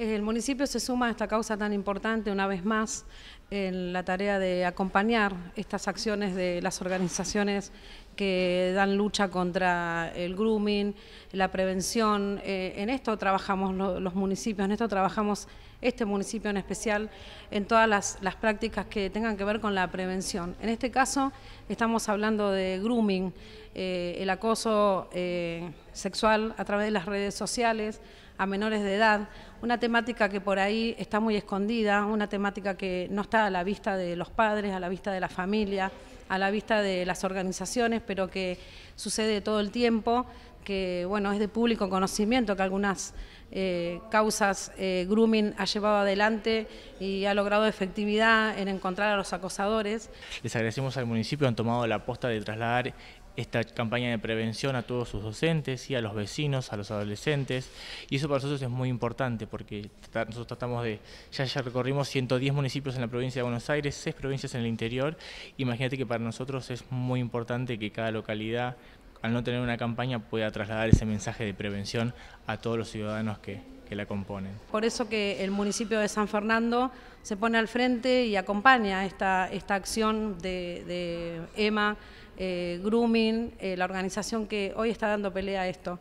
El municipio se suma a esta causa tan importante una vez más en la tarea de acompañar estas acciones de las organizaciones que dan lucha contra el grooming, la prevención. Eh, en esto trabajamos los municipios, en esto trabajamos este municipio en especial, en todas las, prácticas que tengan que ver con la prevención. En este caso estamos hablando de grooming, eh, el acoso eh, sexual a través de las redes sociales a menores de edad, una temática que por ahí está muy escondida, una temática que no está a la vista de los padres, a la vista de la familia, a la vista de las organizaciones, pero que sucede todo el tiempo que bueno, es de público conocimiento que algunas eh, causas eh, grooming ha llevado adelante y ha logrado efectividad en encontrar a los acosadores. Les agradecemos al municipio, han tomado la aposta de trasladar esta campaña de prevención a todos sus docentes y a los vecinos, a los adolescentes. Y eso para nosotros es muy importante porque nosotros tratamos de, ya, ya recorrimos 110 municipios en la provincia de Buenos Aires, 6 provincias en el interior. Imagínate que para nosotros es muy importante que cada localidad, al no tener una campaña pueda trasladar ese mensaje de prevención a todos los ciudadanos que, la componen. Por eso que el municipio de San Fernando se pone al frente y acompaña esta, esta acción de, EMA, eh, Grooming, eh, la organización que hoy está dando pelea a esto.